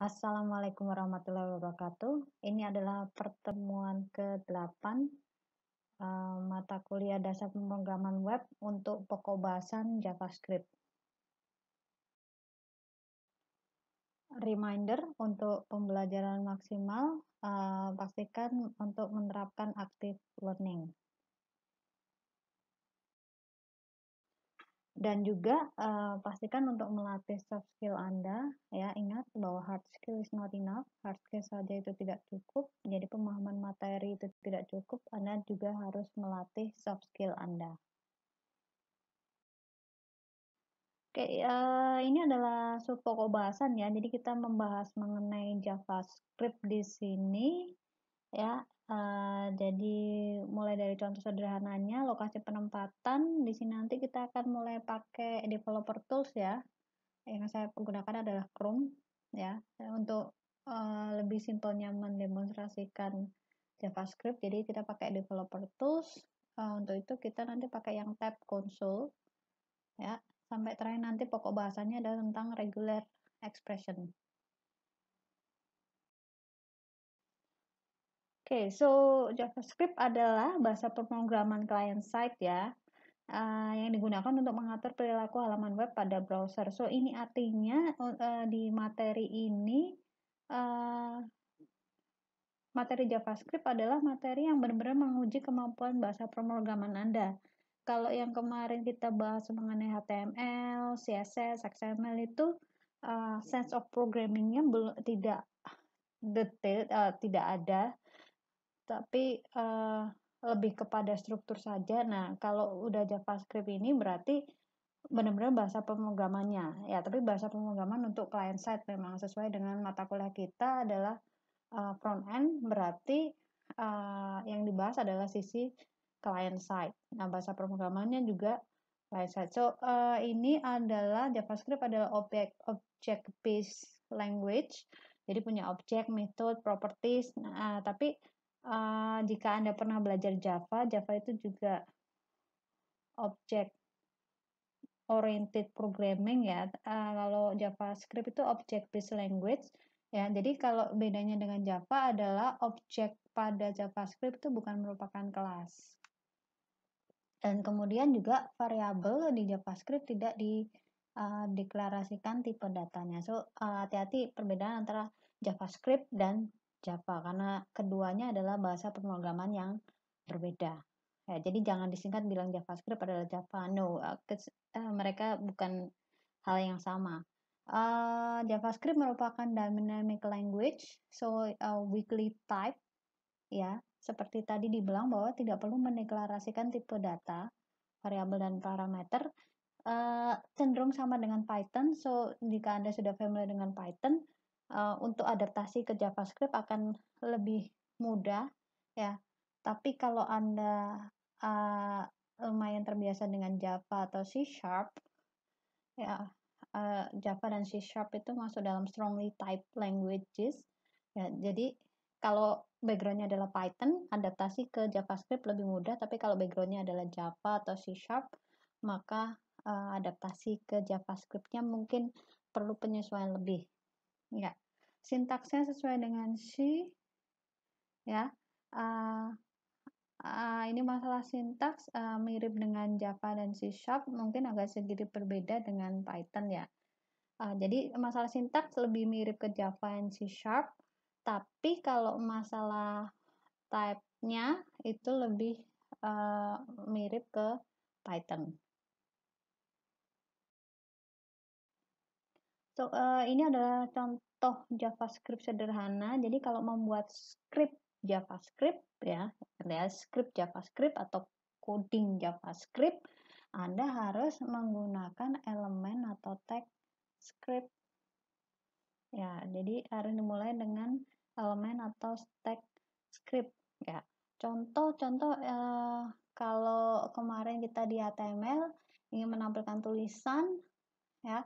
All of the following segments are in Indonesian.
Assalamualaikum warahmatullahi wabarakatuh. Ini adalah pertemuan ke-8 uh, eh, mata kuliah dasar pemrograman web untuk pokok bahasan JavaScript. Reminder untuk pembelajaran maksimal, uh, pastikan untuk menerapkan active learning. dan juga uh, pastikan untuk melatih soft skill Anda ya ingat bahwa hard skill is not enough hard skill saja itu tidak cukup jadi pemahaman materi itu tidak cukup Anda juga harus melatih soft skill Anda Oke, uh, ini adalah sub pokok bahasan ya. Jadi kita membahas mengenai JavaScript di sini ya. Uh, jadi mulai dari contoh sederhananya, lokasi penempatan di sini nanti kita akan mulai pakai developer tools ya. Yang saya gunakan adalah Chrome ya, untuk, uh, lebih simpelnya mendemonstrasikan JavaScript, jadi kita pakai developer tools, uh, untuk itu kita nanti pakai yang tab console ya, sampai terakhir nanti pokok bahasanya adalah tentang regular expression. Oke, so JavaScript adalah bahasa pemrograman client side ya, uh, yang digunakan untuk mengatur perilaku halaman web pada browser. So ini artinya uh, di materi ini uh, materi JavaScript adalah materi yang benar-benar menguji kemampuan bahasa pemrograman Anda. Kalau yang kemarin kita bahas mengenai HTML, CSS, XML itu uh, sense of programmingnya belum tidak detail, uh, tidak ada tapi uh, lebih kepada struktur saja. Nah, kalau udah JavaScript ini berarti benar-benar bahasa pemrogramannya. Ya, tapi bahasa pemrograman untuk client side memang sesuai dengan mata kuliah kita adalah uh, front end berarti uh, yang dibahas adalah sisi client side. Nah, bahasa pemrogramannya juga client side. So, uh, ini adalah JavaScript adalah object object based language. Jadi punya object, method, properties. Nah, tapi Eh, jika Anda pernah belajar Java, Java itu juga object oriented programming ya. Uh, kalau JavaScript itu object based language ya. Jadi kalau bedanya dengan Java adalah objek pada JavaScript itu bukan merupakan kelas. Dan kemudian juga variabel di JavaScript tidak di eh, deklarasikan tipe datanya. So hati-hati uh, perbedaan antara JavaScript dan Java karena keduanya adalah bahasa pemrograman yang berbeda. Ya, jadi jangan disingkat bilang JavaScript adalah Java. No, uh, uh, mereka bukan hal yang sama. Uh, JavaScript merupakan dynamic language, so a uh, weakly type. Ya, seperti tadi dibilang bahwa tidak perlu mendeklarasikan tipe data, variabel dan parameter. Uh, cenderung sama dengan Python, so jika anda sudah familiar dengan Python, Eh, untuk adaptasi ke JavaScript akan lebih mudah ya. Tapi kalau Anda uh, lumayan terbiasa dengan Java atau C Sharp ya uh, Java dan C Sharp itu masuk dalam strongly typed languages ya jadi kalau backgroundnya adalah Python adaptasi ke JavaScript lebih mudah tapi kalau backgroundnya adalah Java atau C Sharp maka uh, adaptasi ke JavaScriptnya mungkin perlu penyesuaian lebih ya sintaksnya sesuai dengan she ya uh, uh, ini masalah sintaks uh, mirip dengan Java dan C Sharp mungkin agak sedikit berbeda dengan Python ya uh, jadi masalah sintaks lebih mirip ke Java dan C Sharp tapi kalau masalah type-nya itu lebih uh, mirip ke Python So, uh, eh, ini adalah contoh JavaScript sederhana. Jadi kalau membuat script JavaScript ya, ya script JavaScript atau coding JavaScript, Anda harus menggunakan elemen atau tag script. Ya, jadi harus dimulai dengan elemen atau tag script ya. Contoh-contoh uh, kalau kemarin kita di HTML ingin menampilkan tulisan ya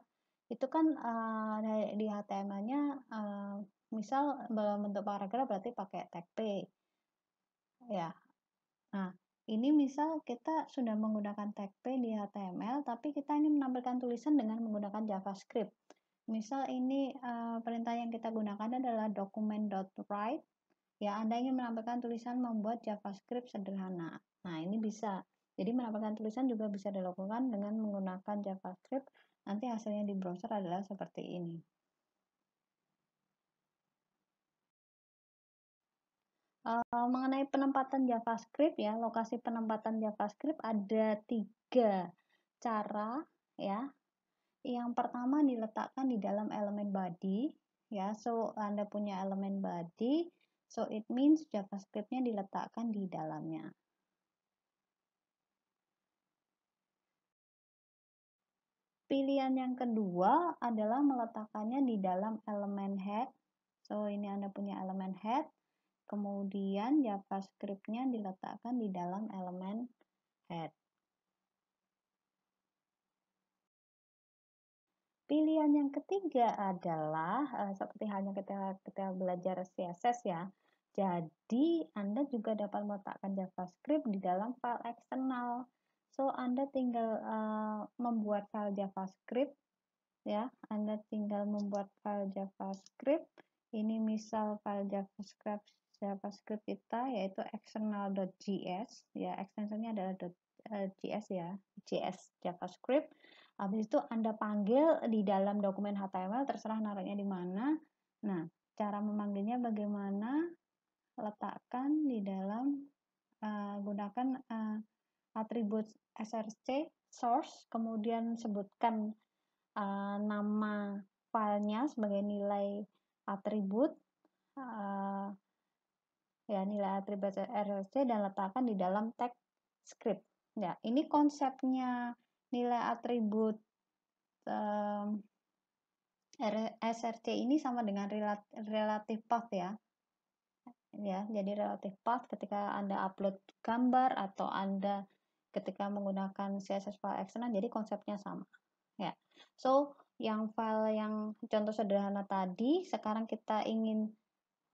itu kan uh, di HTML-nya uh, misal dalam bentuk paragraf berarti pakai tag P ya nah ini misal kita sudah menggunakan tag P di HTML tapi kita ingin menampilkan tulisan dengan menggunakan JavaScript misal ini uh, perintah yang kita gunakan adalah document.write ya Anda ingin menampilkan tulisan membuat JavaScript sederhana nah ini bisa jadi menampilkan tulisan juga bisa dilakukan dengan menggunakan JavaScript Nanti hasilnya di browser adalah seperti ini. Uh, mengenai penempatan JavaScript ya, lokasi penempatan JavaScript ada tiga cara ya. Yang pertama diletakkan di dalam elemen body ya, so Anda punya elemen body, so it means JavaScriptnya diletakkan di dalamnya. Pilihan yang kedua adalah meletakkannya di dalam elemen head. So, ini Anda punya elemen head. Kemudian JavaScript-nya diletakkan di dalam elemen head. Pilihan yang ketiga adalah eh, seperti halnya kita kita belajar CSS ya. Jadi Anda juga dapat meletakkan JavaScript di dalam file eksternal. So, Anda tinggal uh, membuat file JavaScript, ya. Anda tinggal membuat file JavaScript. Ini misal file JavaScript JavaScript kita yaitu external.js, ya. Extensionnya adalah eh, .js ya, JS JavaScript. Habis itu Anda panggil di dalam dokumen HTML, terserah naruhnya di mana. Nah, cara memanggilnya bagaimana? Letakkan di dalam uh, gunakan uh, atribut src source kemudian sebutkan uh, nama filenya sebagai nilai atribut uh, ya nilai atribut src dan letakkan di dalam tag script. Ya, ini konsepnya nilai atribut um, eh, SRC ini sama dengan relatif path ya. Ya, jadi relatif path ketika Anda upload gambar atau Anda ketika menggunakan CSS file external jadi konsepnya sama ya so yang file yang contoh sederhana tadi sekarang kita ingin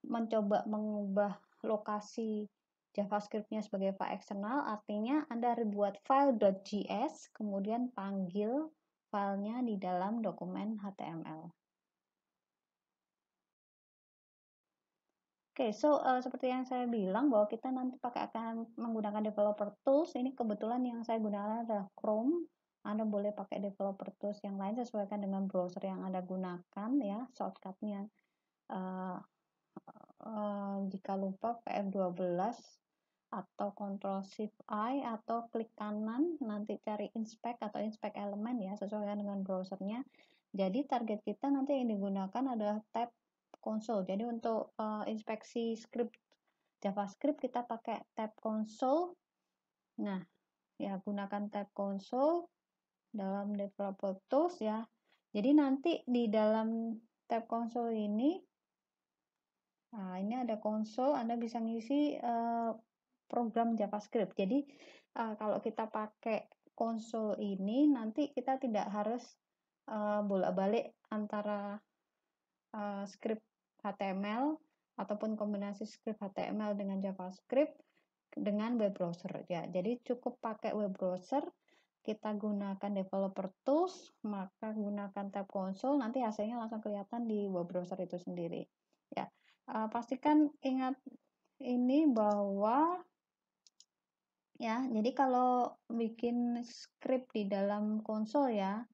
mencoba mengubah lokasi JavaScript-nya sebagai file eksternal, artinya Anda buat file.js, kemudian panggil filenya di dalam dokumen HTML. Oke, okay, so uh, seperti yang saya bilang bahwa kita nanti pakai akan menggunakan developer tools. Ini kebetulan yang saya gunakan adalah Chrome. Anda boleh pakai developer tools yang lain sesuaikan dengan browser yang Anda gunakan ya, shortcutnya. Uh, uh, jika lupa PM12 atau Ctrl Shift I atau klik kanan nanti cari inspect atau inspect elemen ya sesuaikan dengan browsernya. Jadi target kita nanti yang digunakan adalah tab console. Jadi untuk uh, inspeksi script JavaScript kita pakai tab console. Nah, ya gunakan tab console dalam developer tools ya. Jadi nanti di dalam tab console ini nah ini ada console, Anda bisa ngisi uh, program JavaScript. Jadi uh, kalau kita pakai console ini nanti kita tidak harus uh, bolak-balik antara uh, script HTML ataupun kombinasi script HTML dengan JavaScript dengan web browser ya. Jadi cukup pakai web browser, kita gunakan developer tools, maka gunakan tab console, nanti hasilnya langsung kelihatan di web browser itu sendiri. Ya, uh, pastikan ingat ini bahwa ya, jadi kalau bikin script di dalam konsol ya,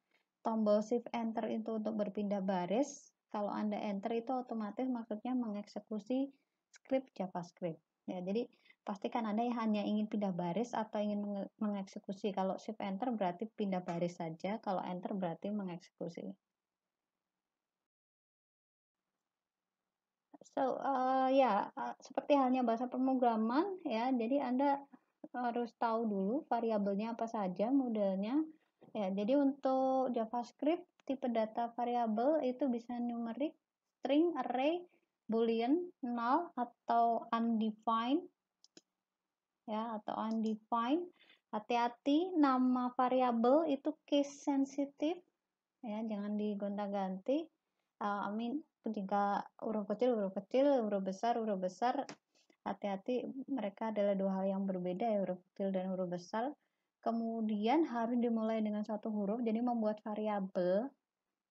tombol shift enter itu untuk berpindah baris, kalau Anda enter itu otomatis maksudnya mengeksekusi script JavaScript. Ya, jadi pastikan Anda hanya ingin pindah baris atau ingin mengeksekusi. Kalau shift enter berarti pindah baris saja, kalau enter berarti mengeksekusi. So, uh, ya, uh, seperti halnya bahasa pemrograman ya, jadi Anda harus tahu dulu variabelnya apa saja, modelnya, Ya, jadi untuk JavaScript tipe data variabel itu bisa numerik, string, array, boolean, null atau undefined ya atau undefined. Hati-hati nama variabel itu case sensitive ya, jangan digonta-ganti. Uh, I mean jika huruf kecil huruf kecil, huruf besar huruf besar hati-hati mereka adalah dua hal yang berbeda ya huruf kecil dan huruf besar Kemudian harus dimulai dengan satu huruf, jadi membuat variabel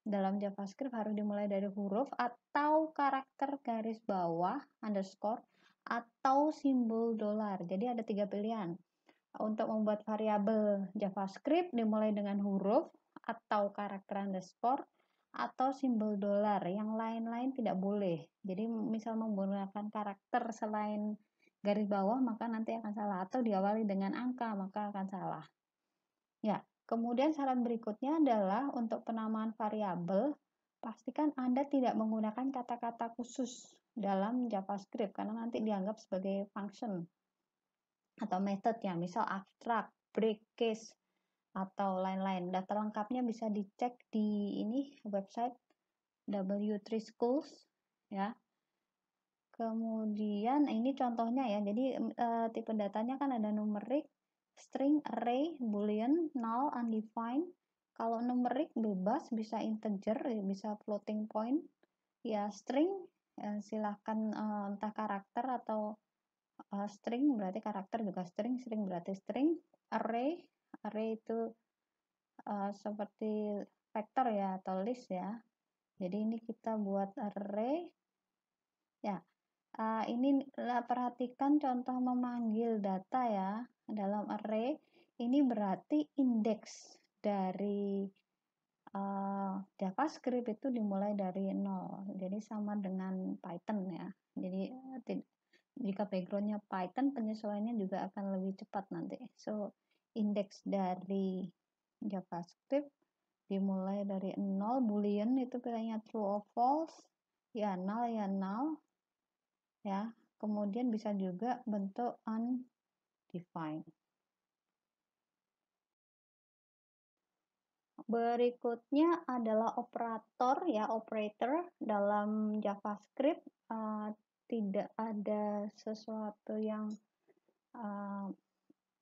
dalam JavaScript harus dimulai dari huruf atau karakter garis bawah underscore atau simbol dolar. Jadi ada tiga pilihan. Untuk membuat variabel JavaScript dimulai dengan huruf atau karakter underscore atau simbol dolar. Yang lain-lain tidak boleh. Jadi misal menggunakan karakter selain garis bawah maka nanti akan salah atau diawali dengan angka maka akan salah. Ya, kemudian saran berikutnya adalah untuk penamaan variabel pastikan Anda tidak menggunakan kata-kata khusus dalam JavaScript karena nanti dianggap sebagai function atau method ya, misal abstract, break case atau lain-lain. Data lengkapnya bisa dicek di ini website W3 Schools ya. Kemudian ini contohnya ya. Jadi e, tipe datanya kan ada numerik, string, array, boolean, null, undefined. Kalau numerik bebas bisa integer, ya, bisa floating point. Ya string ya, silahkan e, entah karakter atau e, string berarti karakter juga string, string berarti string. Array, array itu e, seperti vektor ya atau list ya. Jadi ini kita buat array ya Uh, perhatikan contoh memanggil data ya dalam array ini berarti indeks dari uh, JavaScript itu dimulai dari nol jadi sama dengan Python ya jadi hmm. jika backgroundnya Python penyesuaiannya juga akan lebih cepat nanti so indeks dari JavaScript dimulai dari nol boolean itu pilihannya true or false ya nol ya nol ya. Kemudian bisa juga bentuk undefined. Berikutnya adalah operator ya, operator dalam JavaScript uh, tidak ada sesuatu yang uh,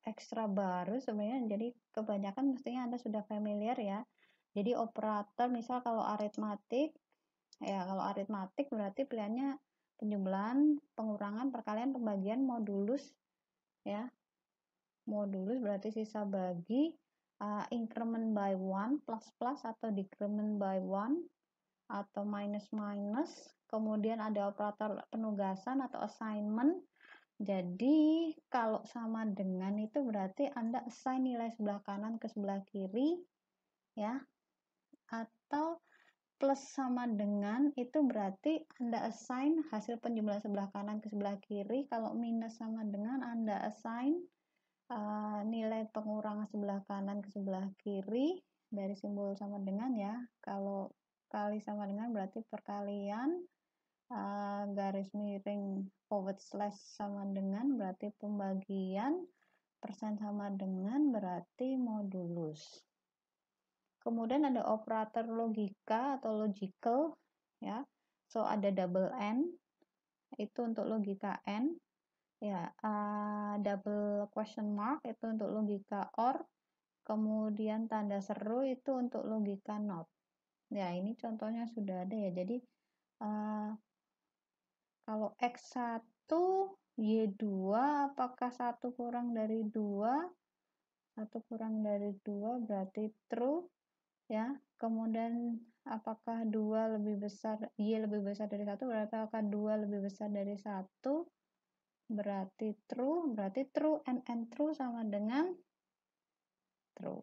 ekstra baru sebenarnya jadi kebanyakan mestinya Anda sudah familiar ya jadi operator misal kalau aritmatik ya kalau aritmatik berarti pilihannya penjumlahan, pengurangan, perkalian, pembagian, modulus ya. Modulus berarti sisa bagi uh, increment by one plus plus atau decrement by one atau minus minus. Kemudian ada operator penugasan atau assignment. Jadi kalau sama dengan itu berarti Anda assign nilai sebelah kanan ke sebelah kiri ya. Atau plus sama dengan itu berarti Anda assign hasil penjumlahan sebelah kanan ke sebelah kiri. Kalau minus sama dengan Anda assign uh, nilai pengurangan sebelah kanan ke sebelah kiri dari simbol sama dengan ya. Kalau kali sama dengan berarti perkalian uh, garis miring forward slash sama dengan berarti pembagian persen sama dengan berarti modulus. Kemudian ada operator logika atau logical ya. So ada double n itu untuk logika n. Ya, uh, double question mark itu untuk logika or. Kemudian tanda seru itu untuk logika not. Ya, ini contohnya sudah ada ya. Jadi uh, kalau x1 Y2 apakah satu kurang dari dua? Satu kurang dari dua berarti true ya kemudian apakah dua lebih besar y lebih besar dari satu berarti akan dua lebih besar dari satu berarti true berarti true and true sama dengan true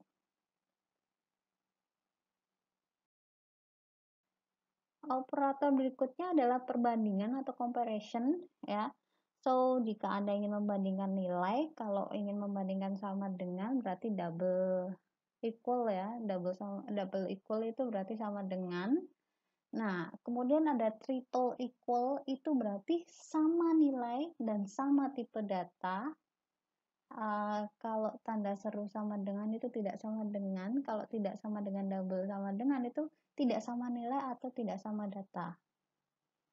operator berikutnya adalah perbandingan atau comparison ya. So, jika Anda ingin membandingkan nilai, kalau ingin membandingkan sama dengan berarti double equal ya double sama double equal itu berarti sama dengan nah kemudian ada triple equal itu berarti sama nilai dan sama tipe data uh, kalau tanda seru sama dengan itu tidak sama dengan, kalau tidak sama dengan double sama dengan itu tidak sama nilai atau tidak sama data.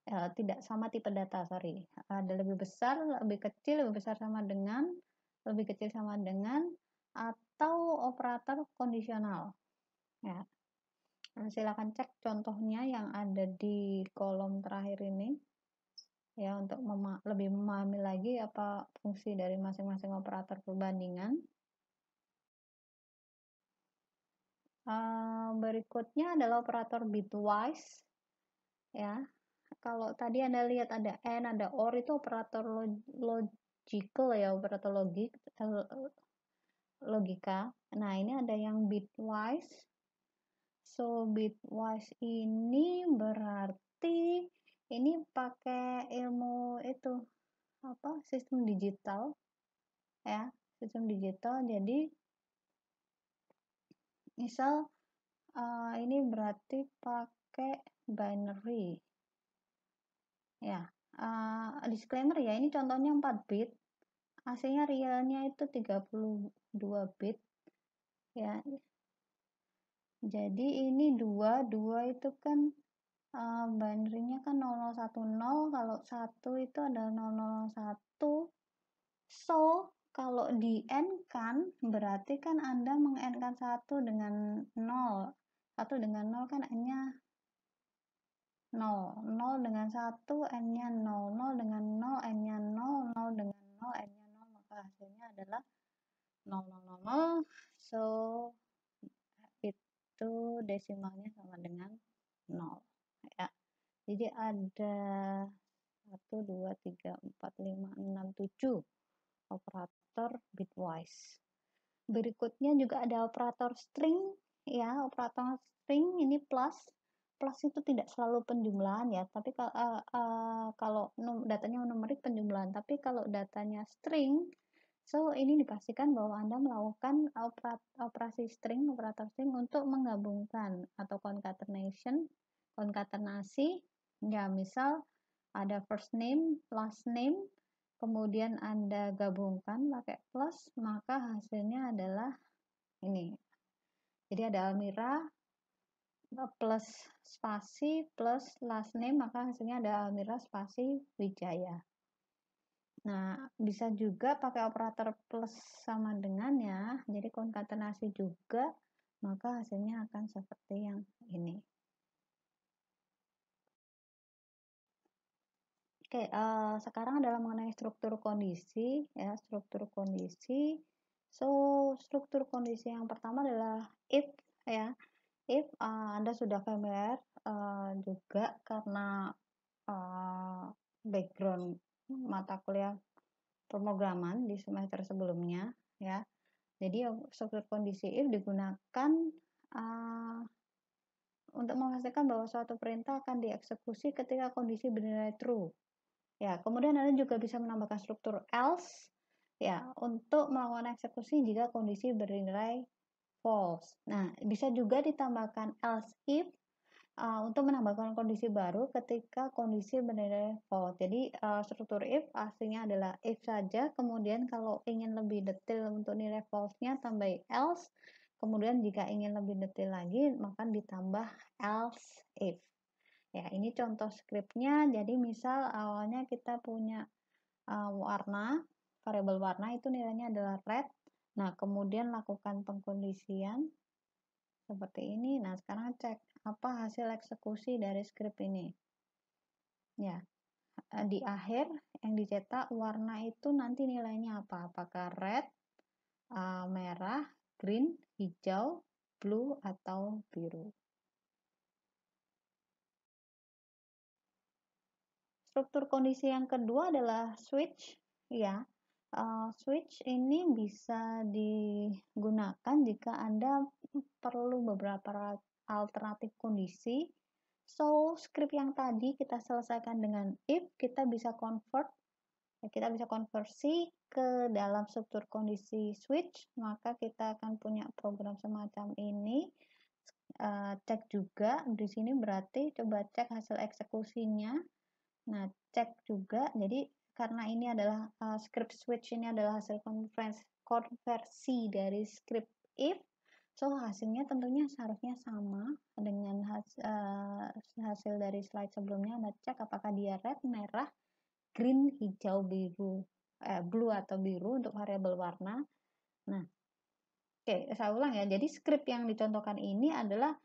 Uh, tidak sama tipe data, sorry. Ada lebih besar, lebih kecil, lebih besar sama dengan, lebih kecil sama dengan, atau atau operator kondisional. Ya. Nah, silakan cek contohnya yang ada di kolom terakhir ini ya untuk mema lebih memahami lagi apa fungsi dari masing-masing operator perbandingan. Uh, berikutnya adalah operator bitwise. Ya, kalau tadi anda lihat ada and, ada or itu operator log logical ya, operator logik eh, logika. Nah, ini ada yang bitwise. So, bitwise ini berarti ini pakai ilmu itu apa? Sistem digital. Ya, sistem digital. Jadi misal uh, ini berarti pakai binary. Ya, uh, disclaimer ya, ini contohnya 4 bit. Aslinya realnya itu 32 2 bit ya jadi ini 2 2 itu kan uh, eh, binary nya kan 0010 kalau 1 itu ada 001 so kalau di n kan berarti kan Anda meng n kan 1 dengan 0 1 dengan 0 kan n-nya 0 0 dengan 1 n-nya 0 0 dengan 0 n-nya 0 0 dengan 0 n-nya 0 maka hasilnya adalah 000 so itu desimalnya sama dengan 0 ya jadi ada 1 2 3 4 5 6 7 operator bitwise berikutnya juga ada operator string ya operator string ini plus plus itu tidak selalu penjumlahan ya tapi uh, uh, kalau datanya numerik penjumlahan tapi kalau datanya string So, ini dipastikan bahwa Anda melakukan operasi string, operator string untuk menggabungkan atau concatenation, concatenasi. ya misal ada first name, last name, kemudian Anda gabungkan pakai plus, maka hasilnya adalah ini. Jadi ada Almira plus spasi plus last name, maka hasilnya ada Almira spasi Wijaya. Nah, bisa juga pakai operator plus sama dengan ya. Jadi konkatenasi juga, maka hasilnya akan seperti yang ini. Oke, uh, sekarang adalah mengenai struktur kondisi ya, struktur kondisi. So, struktur kondisi yang pertama adalah if ya. If uh, Anda sudah familiar uh, juga karena uh, background mata kuliah pemrograman di semester sebelumnya ya. Jadi struktur kondisi if digunakan uh, untuk memastikan bahwa suatu perintah akan dieksekusi ketika kondisi bernilai true. Ya, kemudian Anda juga bisa menambahkan struktur else ya untuk melakukan eksekusi jika kondisi bernilai false. Nah, bisa juga ditambahkan else if uh, untuk menambahkan kondisi baru ketika kondisi benar-benar false. Jadi uh, struktur if aslinya adalah if saja, kemudian kalau ingin lebih detail untuk nilai false-nya tambah else, kemudian jika ingin lebih detail lagi maka ditambah else if. Ya, ini contoh skripnya. Jadi misal awalnya kita punya uh, warna, variabel warna itu nilainya adalah red. Nah, kemudian lakukan pengkondisian seperti ini. Nah, sekarang cek apa hasil eksekusi dari script ini. Ya, eh, di akhir yang dicetak warna itu nanti nilainya apa? Apakah red, uh, merah, green, hijau, blue, atau biru. Struktur kondisi yang kedua adalah switch, ya uh, Switch ini bisa digunakan jika Anda perlu beberapa alternatif kondisi. So, script yang tadi kita selesaikan dengan if, kita bisa convert kita bisa konversi ke dalam struktur kondisi switch, maka kita akan punya program semacam ini. Uh, cek juga di sini berarti coba cek hasil eksekusinya. Nah, cek juga. Jadi karena ini adalah uh, script switch ini adalah hasil conference konversi dari script if so hasilnya tentunya seharusnya sama dengan has, uh, hasil dari slide sebelumnya Anda cek apakah dia red merah green hijau biru eh, blue atau biru untuk variabel warna nah oke okay, saya ulang ya jadi script yang dicontohkan ini adalah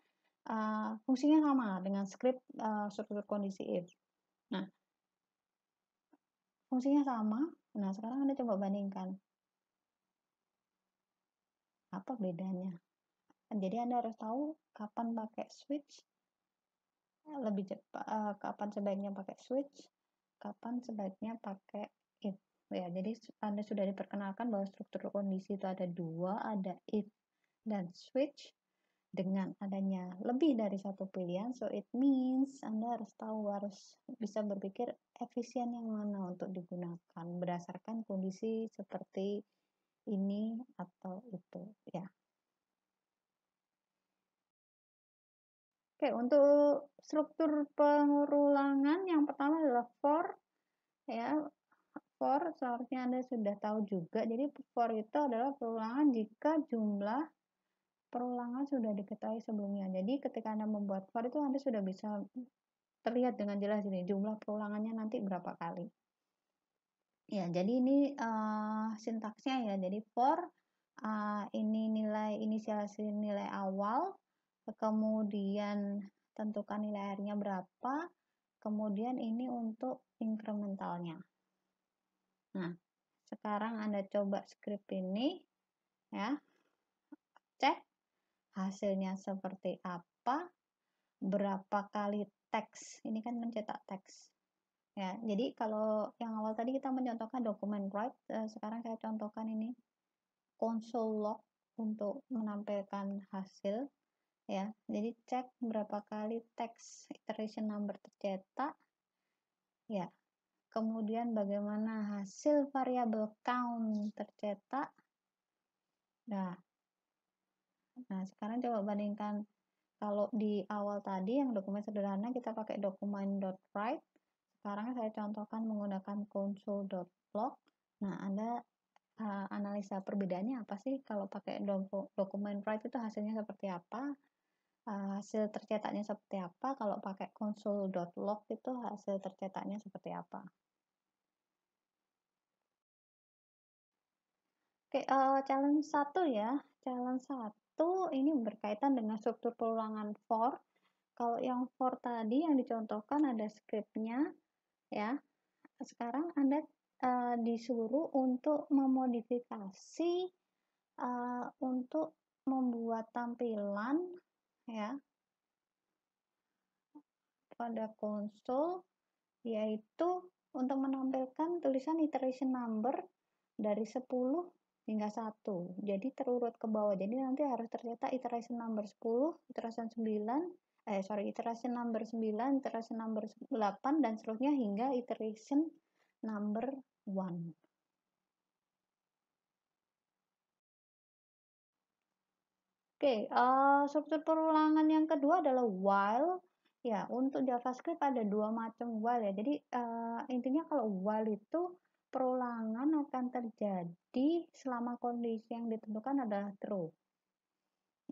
uh, fungsinya sama dengan script uh, struktur kondisi if nah fungsinya sama. Nah, sekarang Anda coba bandingkan. Apa bedanya? Jadi Anda harus tahu kapan pakai switch, lebih cepat, uh, eh, kapan sebaiknya pakai switch, kapan sebaiknya pakai if. Ya, jadi Anda sudah diperkenalkan bahwa struktur kondisi itu ada dua, ada if dan switch dengan adanya lebih dari satu pilihan, so it means Anda harus tahu, harus bisa berpikir efisien yang mana untuk digunakan berdasarkan kondisi seperti ini atau itu ya. Oke, untuk struktur pengulangan yang pertama adalah for ya. For seharusnya Anda sudah tahu juga. Jadi for itu adalah perulangan jika jumlah perulangan sudah diketahui sebelumnya. Jadi ketika Anda membuat var itu Anda sudah bisa terlihat dengan jelas ini jumlah perulangannya nanti berapa kali. Ya, jadi ini uh, sintaksnya ya. Jadi for uh, ini nilai inisiasi nilai awal, kemudian tentukan nilai akhirnya berapa, kemudian ini untuk incrementalnya. Nah, sekarang Anda coba script ini ya. Cek hasilnya seperti apa, berapa kali teks. Ini kan mencetak teks. Ya, jadi kalau yang awal tadi kita mencontohkan dokumen write, eh, sekarang saya contohkan ini console log untuk menampilkan hasil ya. Jadi cek berapa kali teks iteration number tercetak ya. Kemudian bagaimana hasil variabel count tercetak. Nah, Nah, sekarang coba bandingkan kalau di awal tadi yang dokumen sederhana kita pakai dokumen. dokumen.write. Sekarang saya contohkan menggunakan console.log. Nah, Anda uh, analisa perbedaannya apa sih kalau pakai dokumen write itu hasilnya seperti apa? Uh, hasil tercetaknya seperti apa? Kalau pakai console.log itu hasil tercetaknya seperti apa? Oke, okay, uh, eh, challenge 1 ya. Challenge satu itu ini berkaitan dengan struktur perulangan for. Kalau yang for tadi yang dicontohkan ada scriptnya, ya. Sekarang Anda uh, disuruh untuk memodifikasi uh, untuk membuat tampilan, ya, pada konsol, yaitu untuk menampilkan tulisan iteration number dari 10 hingga 1. Jadi terurut ke bawah. Jadi nanti harus tercetak iteration number 10, iteration 9, eh sorry, iteration number 9, iteration number 8, dan seterusnya hingga iteration number 1. Oke, okay, uh, eh, struktur perulangan yang kedua adalah while. Ya, untuk JavaScript ada dua macam while ya. Jadi uh, intinya kalau while itu perulangan akan terjadi selama kondisi yang ditentukan adalah true.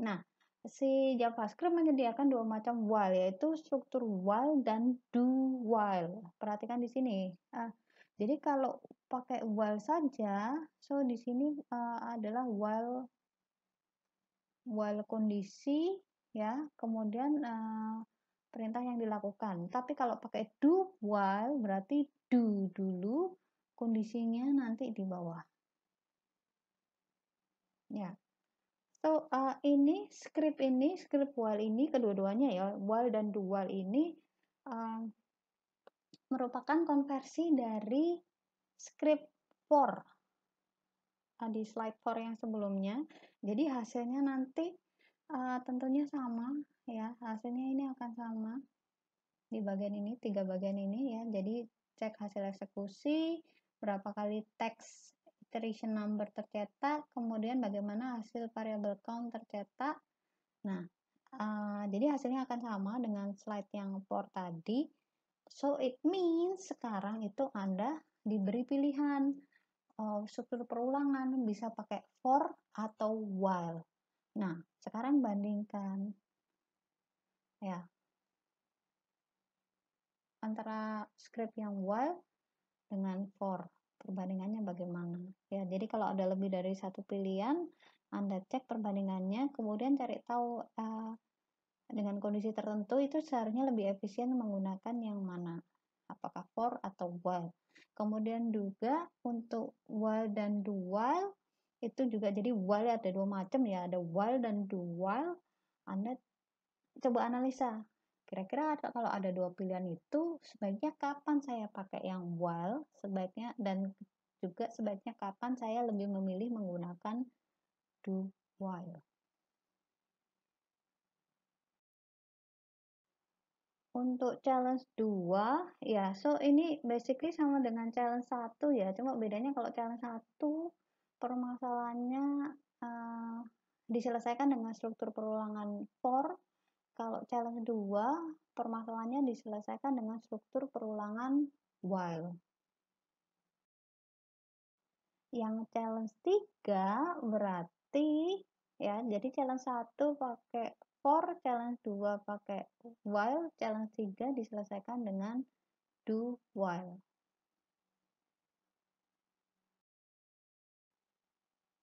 Nah, si JavaScript menyediakan dua macam while yaitu struktur while dan do while. Perhatikan di sini. Uh, jadi kalau pakai while saja, so di sini uh, adalah while while kondisi ya, kemudian uh, perintah yang dilakukan. Tapi kalau pakai do while berarti do dulu kondisinya nanti di bawah. Ya. So, uh, ini script ini, script while ini, kedua-duanya ya, while dan do while ini uh, merupakan konversi dari script for uh, di slide for yang sebelumnya. Jadi hasilnya nanti uh, tentunya sama ya, hasilnya ini akan sama di bagian ini, tiga bagian ini ya. Jadi cek hasil eksekusi, berapa kali teks iteration number tercetak, kemudian bagaimana hasil variable count tercetak. Nah, uh, jadi hasilnya akan sama dengan slide yang for tadi. So, it means sekarang itu Anda diberi pilihan uh, struktur perulangan bisa pakai for atau while. Nah, sekarang bandingkan ya antara script yang while dengan for perbandingannya bagaimana ya jadi kalau ada lebih dari satu pilihan anda cek perbandingannya kemudian cari tahu uh, dengan kondisi tertentu itu seharusnya lebih efisien menggunakan yang mana apakah for atau while kemudian juga untuk while dan do while itu juga jadi while ada dua macam ya ada while dan do while anda coba analisa Kira-kira kalau ada dua pilihan itu sebaiknya kapan saya pakai yang while sebaiknya dan juga sebaiknya kapan saya lebih memilih menggunakan do while. Untuk challenge 2 ya, so ini basically sama dengan challenge 1 ya, cuma bedanya kalau challenge 1 permasalahannya uh, diselesaikan dengan struktur perulangan for kalau challenge 2, permasalahannya diselesaikan dengan struktur perulangan while. Yang challenge 3 berarti ya, jadi challenge 1 pakai for, challenge 2 pakai while, challenge 3 diselesaikan dengan do while.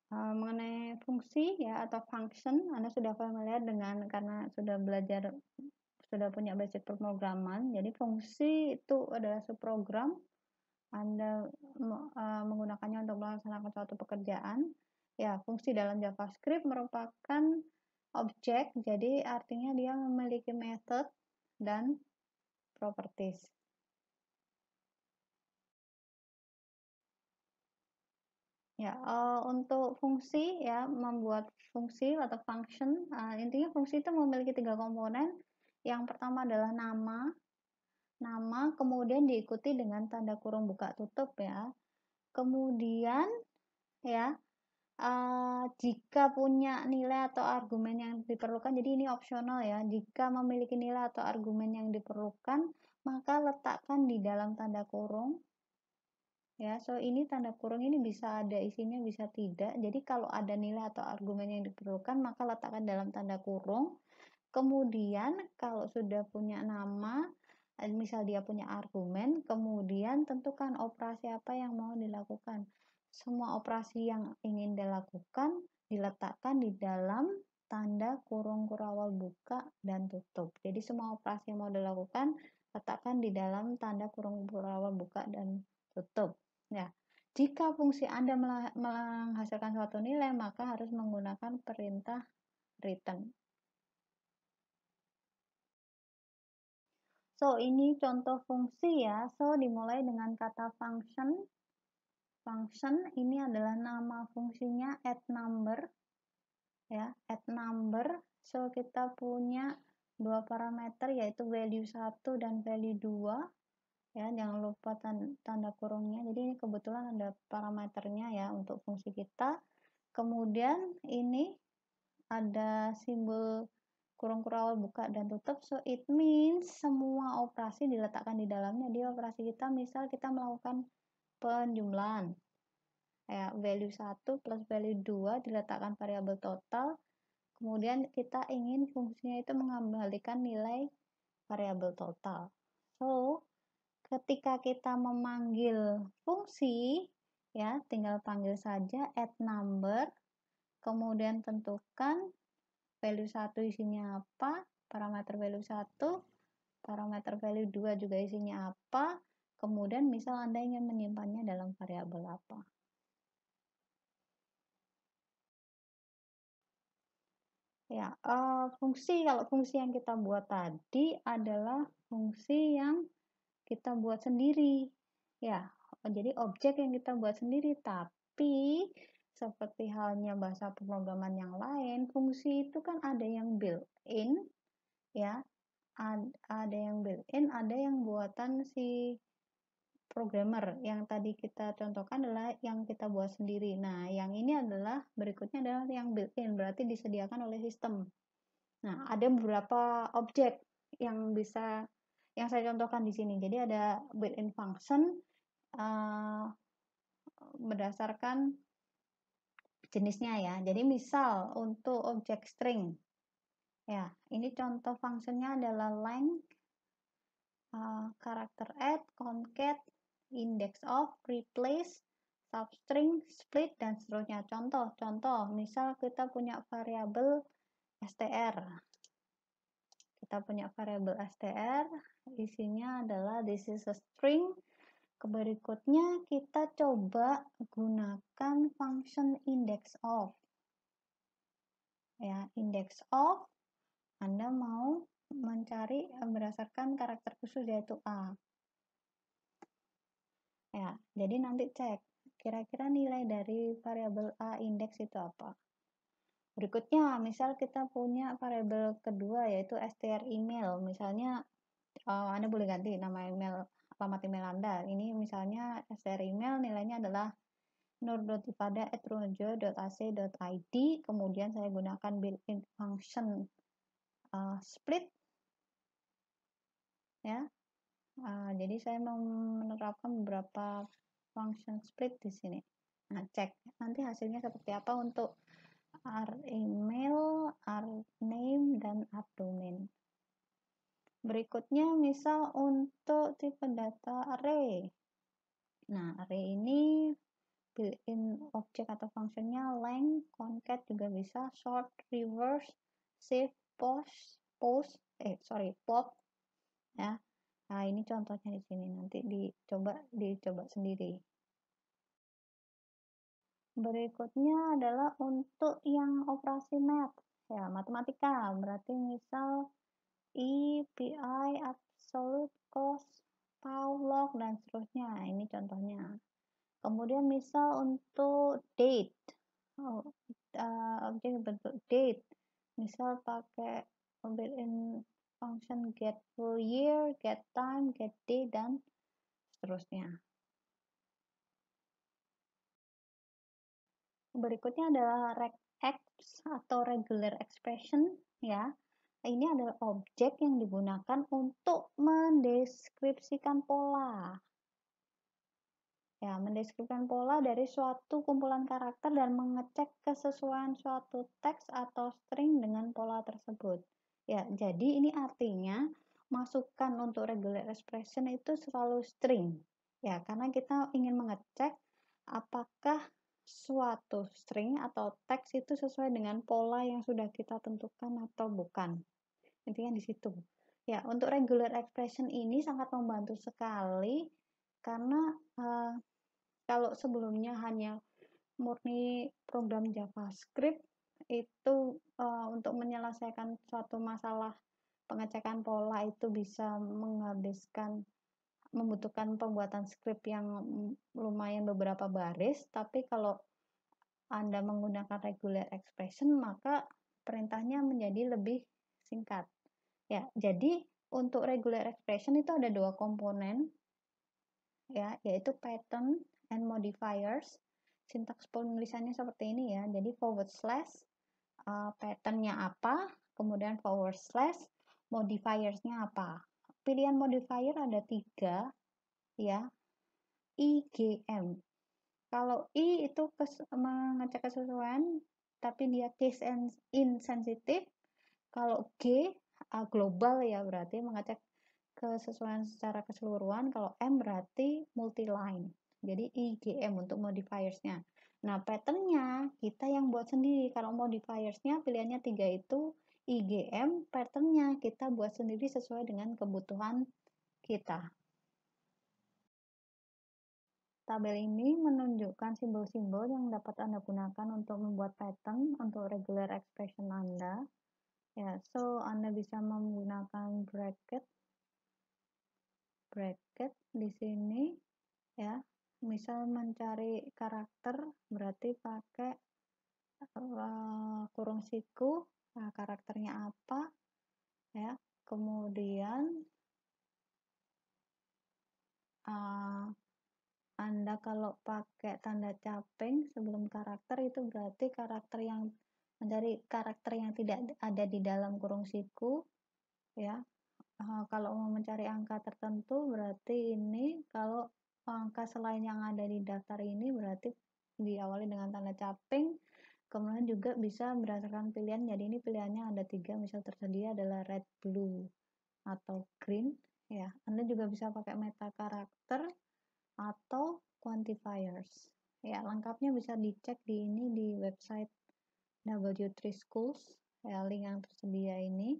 Uh, mengenai fungsi ya atau function Anda sudah familiar dengan karena sudah belajar sudah punya basic pemrograman. Jadi fungsi itu adalah subprogram Anda uh, menggunakannya untuk melaksanakan suatu pekerjaan. Ya, fungsi dalam JavaScript merupakan objek, jadi artinya dia memiliki method dan properties. Ya, uh, untuk fungsi ya membuat fungsi atau function uh, intinya fungsi itu memiliki tiga komponen. Yang pertama adalah nama, nama kemudian diikuti dengan tanda kurung buka tutup ya. Kemudian ya uh, jika punya nilai atau argumen yang diperlukan, jadi ini opsional ya. Jika memiliki nilai atau argumen yang diperlukan, maka letakkan di dalam tanda kurung ya so ini tanda kurung ini bisa ada isinya bisa tidak jadi kalau ada nilai atau argumen yang diperlukan maka letakkan dalam tanda kurung kemudian kalau sudah punya nama eh, misal dia punya argumen kemudian tentukan operasi apa yang mau dilakukan semua operasi yang ingin dilakukan diletakkan di dalam tanda kurung kurawal buka dan tutup jadi semua operasi yang mau dilakukan letakkan di dalam tanda kurung kurawal buka dan tutup Ya, jika fungsi Anda menghasilkan suatu nilai, maka harus menggunakan perintah return. So, ini contoh fungsi ya. So, dimulai dengan kata function. Function ini adalah nama fungsinya add number. Ya, add number. So, kita punya dua parameter yaitu value 1 dan value 2 ya jangan lupa tanda kurungnya jadi ini kebetulan ada parameternya ya untuk fungsi kita kemudian ini ada simbol kurung kurawal buka dan tutup so it means semua operasi diletakkan di dalamnya di operasi kita misal kita melakukan penjumlahan ya value 1 plus value 2 diletakkan variabel total kemudian kita ingin fungsinya itu mengembalikan nilai variabel total so ketika kita memanggil fungsi ya tinggal panggil saja add number kemudian tentukan value 1 isinya apa parameter value 1 parameter value 2 juga isinya apa kemudian misal Anda ingin menyimpannya dalam variabel apa ya uh, fungsi kalau fungsi yang kita buat tadi adalah fungsi yang kita buat sendiri ya jadi objek yang kita buat sendiri tapi seperti halnya bahasa pemrograman yang lain fungsi itu kan ada yang built in ya ada yang built in ada yang buatan si programmer yang tadi kita contohkan adalah yang kita buat sendiri nah yang ini adalah berikutnya adalah yang built in berarti disediakan oleh sistem nah ada beberapa objek yang bisa yang saya contohkan di sini. Jadi ada built-in function uh, berdasarkan jenisnya ya. Jadi misal untuk objek string, ya ini contoh fungsinya adalah length, uh, eh, character add, concat, index of, replace, substring, split, dan seterusnya. Contoh, contoh, misal kita punya variabel str kita punya variabel str isinya adalah this is a string berikutnya kita coba gunakan function index of ya index of Anda mau mencari berdasarkan karakter khusus yaitu A ya jadi nanti cek kira-kira nilai dari variabel A index itu apa Berikutnya, misal kita punya variabel kedua yaitu str email. Misalnya uh, Anda boleh ganti nama email alamat email Anda. Ini misalnya str email nilainya adalah nur.ipada@trunojo.ac.id. Kemudian saya gunakan built-in function uh, split ya. Uh, jadi saya menerapkan beberapa function split di sini. Nah, cek nanti hasilnya seperti apa untuk r email, r name, dan r domain. Berikutnya misal untuk tipe data array. Nah, array ini built-in objek atau fungsinya length, concat juga bisa, short, reverse, save, post, post, eh sorry, pop ya. Nah, ini contohnya di sini nanti dicoba dicoba sendiri. Berikutnya adalah untuk yang operasi math, ya matematika, berarti misal e I, absolute cost, tau, log, dan seterusnya. Ini contohnya. Kemudian misal untuk date, oh, uh, objek bentuk date, misal pakai built-in function get full year, get time, get day, dan seterusnya. Berikutnya adalah regex atau regular expression ya. Ini adalah objek yang digunakan untuk mendeskripsikan pola. Ya, mendeskripsikan pola dari suatu kumpulan karakter dan mengecek kesesuaian suatu teks atau string dengan pola tersebut. Ya, jadi ini artinya masukan untuk regular expression itu selalu string. Ya, karena kita ingin mengecek apakah suatu string atau teks itu sesuai dengan pola yang sudah kita tentukan atau bukan. Intinya di situ. Ya, untuk regular expression ini sangat membantu sekali karena uh, kalau sebelumnya hanya murni program JavaScript itu uh, untuk menyelesaikan suatu masalah pengecekan pola itu bisa menghabiskan membutuhkan pembuatan skrip yang lumayan beberapa baris, tapi kalau Anda menggunakan regular expression, maka perintahnya menjadi lebih singkat. Ya, jadi untuk regular expression itu ada dua komponen ya, yaitu pattern and modifiers. Sintaks penulisannya seperti ini ya. Jadi forward slash uh, patternnya apa, kemudian forward slash modifiersnya apa. Pilihan modifier ada tiga, ya. IGM. Kalau I itu kes, mengecek kesesuaian, tapi dia case and insensitive. Kalau G uh, global ya berarti mengecek kesesuaian secara keseluruhan. Kalau M berarti multiline. Jadi IGM untuk modifiersnya. Nah, patternnya kita yang buat sendiri. Kalau modifiersnya pilihannya tiga itu IGM patternnya kita buat sendiri sesuai dengan kebutuhan kita. Tabel ini menunjukkan simbol-simbol yang dapat Anda gunakan untuk membuat pattern untuk regular expression Anda. Ya, so Anda bisa menggunakan bracket bracket di sini ya. Misal mencari karakter berarti pakai uh, kurung siku nah, karakternya apa ya kemudian uh, anda kalau pakai tanda caping sebelum karakter itu berarti karakter yang mencari karakter yang tidak ada di dalam kurung siku ya uh, kalau mau mencari angka tertentu berarti ini kalau angka selain yang ada di daftar ini berarti diawali dengan tanda caping Kemudian juga bisa berdasarkan pilihan, jadi ini pilihannya ada tiga, misal tersedia adalah red, blue, atau green. Ya, Anda juga bisa pakai meta karakter atau quantifiers. Ya, lengkapnya bisa dicek di ini di website W3 Schools, ya, link yang tersedia ini.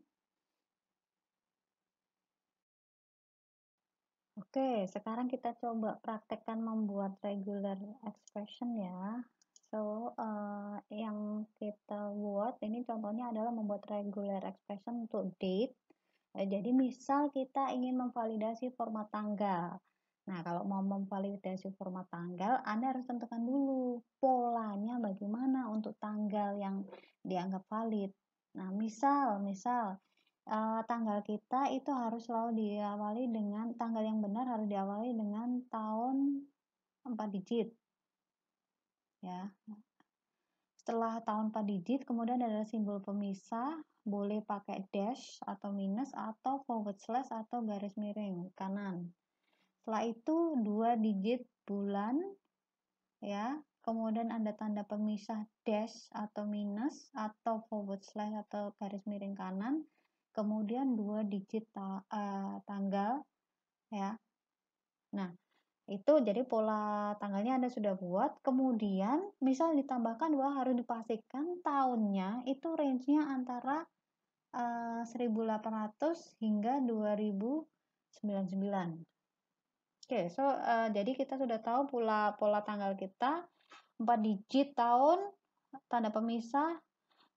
Oke, sekarang kita coba praktekkan membuat regular expression ya. So, uh, yang kita buat ini contohnya adalah membuat regular expression untuk date. Eh, jadi misal kita ingin memvalidasi format tanggal. Nah, kalau mau memvalidasi format tanggal, Anda harus tentukan dulu polanya bagaimana untuk tanggal yang dianggap valid. Nah, misal misal, uh, tanggal kita itu harus selalu diawali dengan tanggal yang benar harus diawali dengan tahun 4 digit ya. Setelah tahun per digit, kemudian ada simbol pemisah, boleh pakai dash atau minus atau forward slash atau garis miring kanan. Setelah itu dua digit bulan ya, kemudian ada tanda pemisah dash atau minus atau forward slash atau garis miring kanan, kemudian dua digit ta uh, tanggal ya. Nah, itu jadi pola tanggalnya Anda sudah buat, kemudian misal ditambahkan bahwa harus dipastikan tahunnya itu range-nya antara uh, eh, 1800 hingga 2099. Oke, okay, so uh, jadi kita sudah tahu pola pola tanggal kita 4 digit tahun tanda pemisah,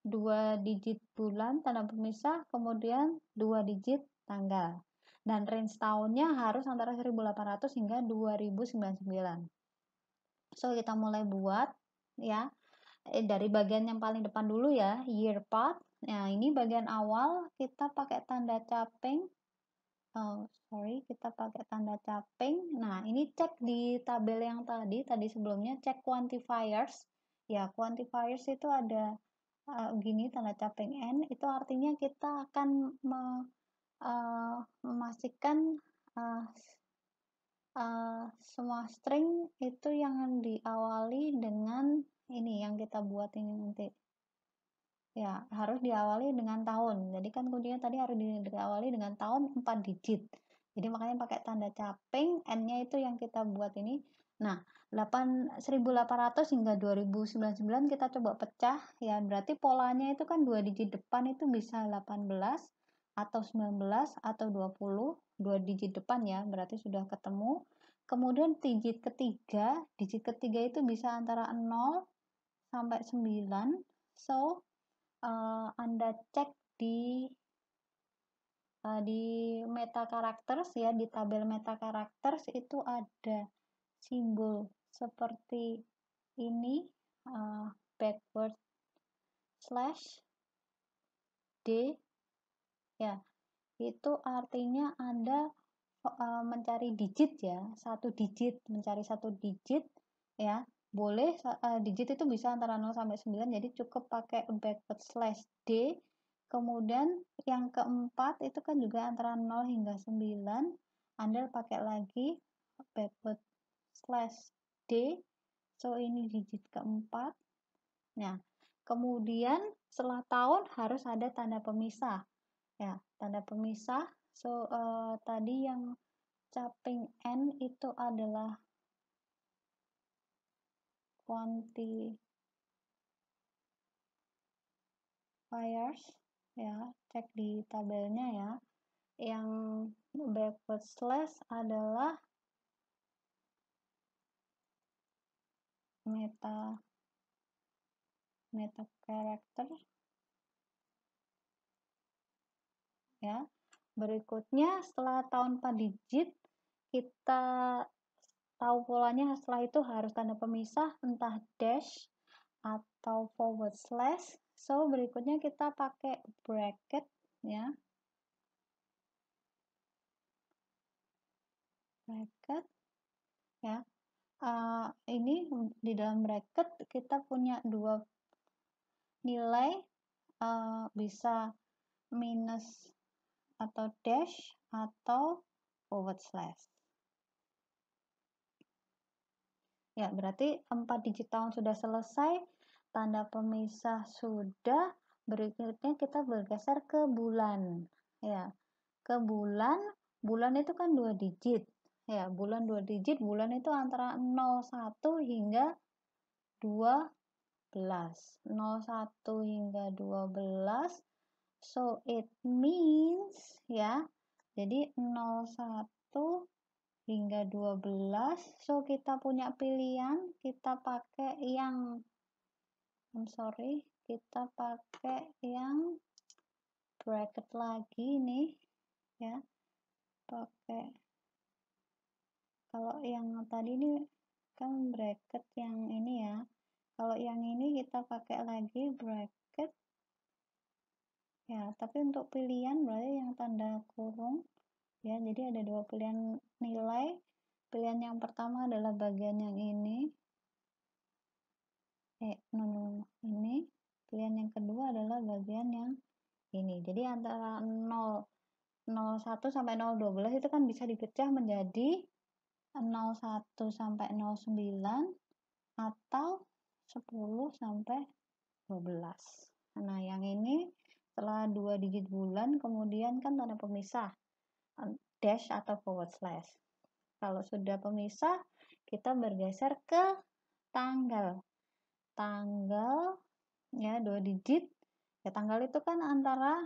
2 digit bulan tanda pemisah, kemudian 2 digit tanggal dan range tahunnya harus antara 1800 hingga 2099. So kita mulai buat ya eh, dari bagian yang paling depan dulu ya, year part. Nah, ini bagian awal kita pakai tanda caping. Oh, sorry, kita pakai tanda caping. Nah, ini cek di tabel yang tadi, tadi sebelumnya cek quantifiers. Ya, quantifiers itu ada uh, gini tanda caping n itu artinya kita akan uh, memastikan uh, uh, semua string itu yang diawali dengan ini yang kita buat ini nanti ya harus diawali dengan tahun jadi kan kuncinya tadi harus diawali dengan tahun 4 digit jadi makanya pakai tanda caping n-nya itu yang kita buat ini nah 8, 1800 hingga 2099 kita coba pecah ya berarti polanya itu kan dua digit depan itu bisa 18 atau 19 atau 20, dua digit depan ya, berarti sudah ketemu. Kemudian digit ketiga, digit ketiga itu bisa antara 0 sampai 9. So, uh, Anda cek di uh, di meta characters ya, di tabel meta characters itu ada simbol seperti ini uh, backward slash D Ya, itu artinya Anda eh, mencari digit ya, satu digit, mencari satu digit ya. Boleh eh, digit itu bisa antara 0 sampai 9, jadi cukup pakai backward slash D. Kemudian yang keempat itu kan juga antara 0 hingga 9. Anda pakai lagi backward slash D. So ini digit keempat. Nah, kemudian setelah tahun harus ada tanda pemisah ya tanda pemisah so uh, tadi yang caping n itu adalah quantifiers ya cek di tabelnya ya yang backward slash adalah meta meta karakter ya. Berikutnya setelah tahun 4 digit kita tahu polanya setelah itu harus tanda pemisah entah dash atau forward slash. So berikutnya kita pakai bracket ya. Bracket ya. Uh, ini di dalam bracket kita punya dua nilai uh, bisa minus atau dash atau forward slash. Ya, berarti 4 digit tahun sudah selesai, tanda pemisah sudah, berikutnya kita bergeser ke bulan. Ya, ke bulan, bulan itu kan 2 digit. Ya, bulan 2 digit, bulan itu antara 01 hingga 12. 01 hingga 12 So it means ya. Jadi 01 hingga 12. So kita punya pilihan, kita pakai yang I'm sorry, kita pakai yang bracket lagi nih ya. Pakai kalau yang tadi ini kan bracket yang ini ya. Kalau yang ini kita pakai lagi bracket ya tapi untuk pilihan berarti yang tanda kurung ya jadi ada dua pilihan nilai pilihan yang pertama adalah bagian yang ini eh no, no, ini pilihan yang kedua adalah bagian yang ini jadi antara 0 01 sampai 012 itu kan bisa dipecah menjadi 01 sampai 09 atau 10 sampai 12 nah yang ini setelah dua digit bulan kemudian kan tanda pemisah um, dash atau forward slash kalau sudah pemisah kita bergeser ke tanggal tanggal ya dua digit ya tanggal itu kan antara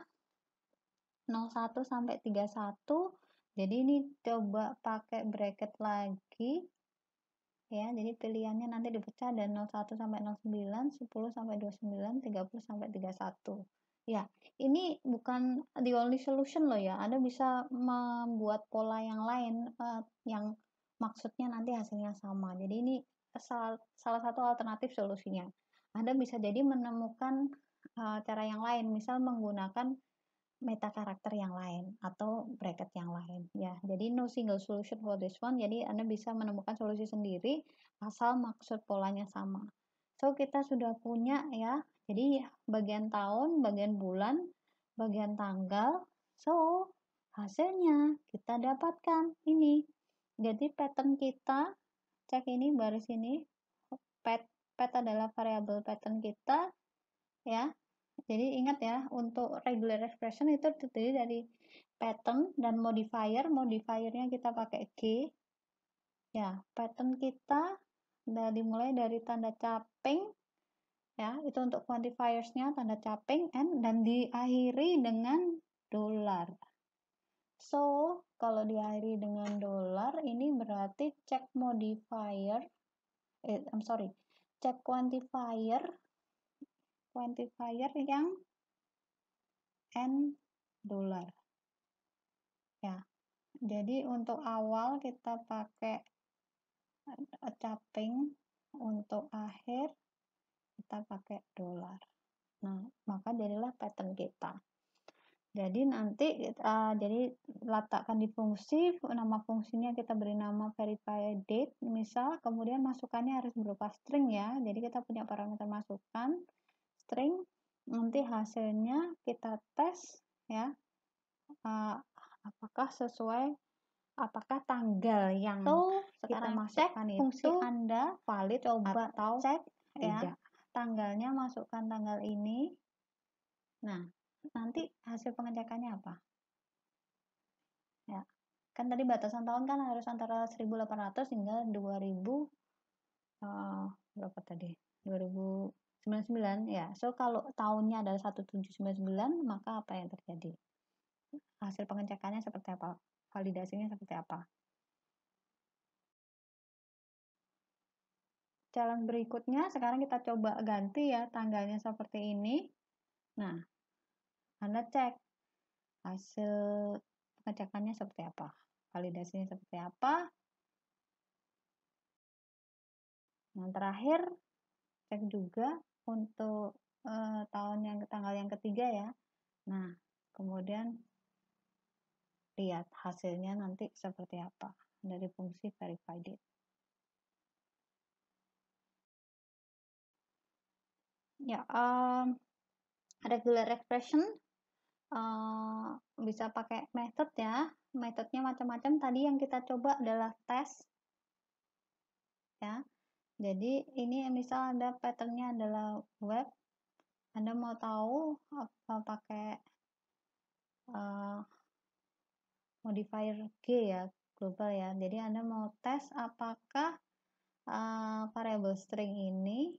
01 sampai 31 jadi ini coba pakai bracket lagi ya jadi pilihannya nanti dipecah dan 01 sampai 09 10 sampai 29 30 sampai 31 Ya, ini bukan the only solution loh ya. Anda bisa membuat pola yang lain uh, yang maksudnya nanti hasilnya sama. Jadi ini salah, salah satu alternatif solusinya. Anda bisa jadi menemukan uh, cara yang lain, misal menggunakan meta karakter yang lain atau bracket yang lain ya. Jadi no single solution for this one. Jadi Anda bisa menemukan solusi sendiri asal maksud polanya sama. So kita sudah punya ya. Jadi bagian tahun, bagian bulan, bagian tanggal. So hasilnya kita dapatkan ini. Jadi pattern kita cek ini baris ini pet pet adalah variabel pattern kita ya. Jadi ingat ya untuk regular expression itu terdiri dari pattern dan modifier. Modifiernya kita pakai G. Ya, pattern kita nah, dimulai dari tanda caping ya itu untuk quantifiersnya tanda caping n dan diakhiri dengan dolar so kalau diakhiri dengan dolar ini berarti check modifier eh, I'm sorry check quantifier quantifier yang n dolar ya jadi untuk awal kita pakai Eh, caping untuk akhir kita pakai dolar. Nah, maka jadilah pattern kita. Jadi nanti uh, jadi letakkan di fungsi, nama fungsinya kita beri nama verify date misal, kemudian masukannya harus berupa string ya. Jadi kita punya parameter masukan string, nanti hasilnya kita tes ya. Uh, apakah sesuai apakah tanggal yang so, sekarang kita masukkan cek fungsi itu Anda valid coba atau cek ya tidak. tanggalnya masukkan tanggal ini nah nanti hasil pengecekannya apa ya kan tadi batasan tahun kan harus antara 1800 hingga 2000 uh, eh, berapa tadi 2099 ya so kalau tahunnya adalah 1799 maka apa yang terjadi hasil pengecekannya seperti apa validasinya seperti apa. Jalan berikutnya, sekarang kita coba ganti ya tanggalnya seperti ini. Nah, Anda cek hasil pengecekannya seperti apa, validasinya seperti apa. Yang terakhir, cek juga untuk eh, tahun yang tanggal yang ketiga ya. Nah, kemudian lihat hasilnya nanti seperti apa dari fungsi verify date. Ya, um, regular expression uh, bisa pakai method ya. Metodenya macam-macam. Tadi yang kita coba adalah test. Ya. Jadi ini misal ada patternnya adalah web. Anda mau tahu apa pakai uh, modifier G ya, global ya. Jadi Anda mau tes apakah uh, variable string ini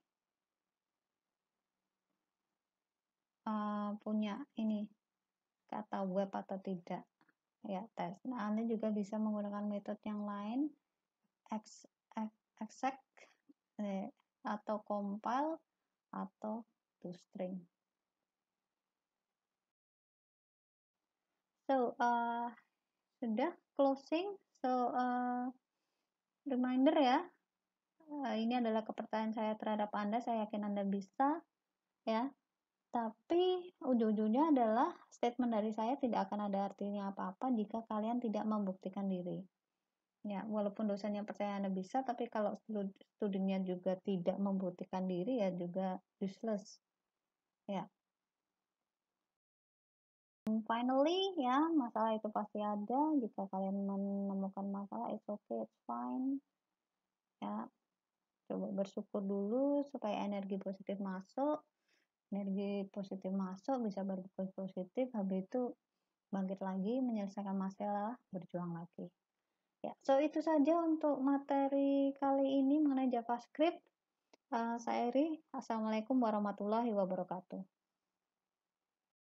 uh, punya ini kata web atau tidak. Ya, tes. Nah, Anda juga bisa menggunakan metode yang lain ex, exec eh, atau compile atau toString. So, uh, sudah closing so uh, reminder ya uh, ini adalah kepercayaan saya terhadap anda saya yakin anda bisa ya tapi ujung-ujungnya adalah statement dari saya tidak akan ada artinya apa-apa jika kalian tidak membuktikan diri ya walaupun dosennya percaya anda bisa tapi kalau studinya juga tidak membuktikan diri ya juga useless ya finally ya, masalah itu pasti ada. Jika kalian menemukan masalah, it's okay, it's fine. Ya. Coba bersyukur dulu supaya energi positif masuk. Energi positif masuk bisa berpikir positif, habis itu bangkit lagi, menyelesaikan masalah, berjuang lagi. Ya, so itu saja untuk materi kali ini mengenai JavaScript. Uh, saya Eri, Assalamualaikum warahmatullahi wabarakatuh.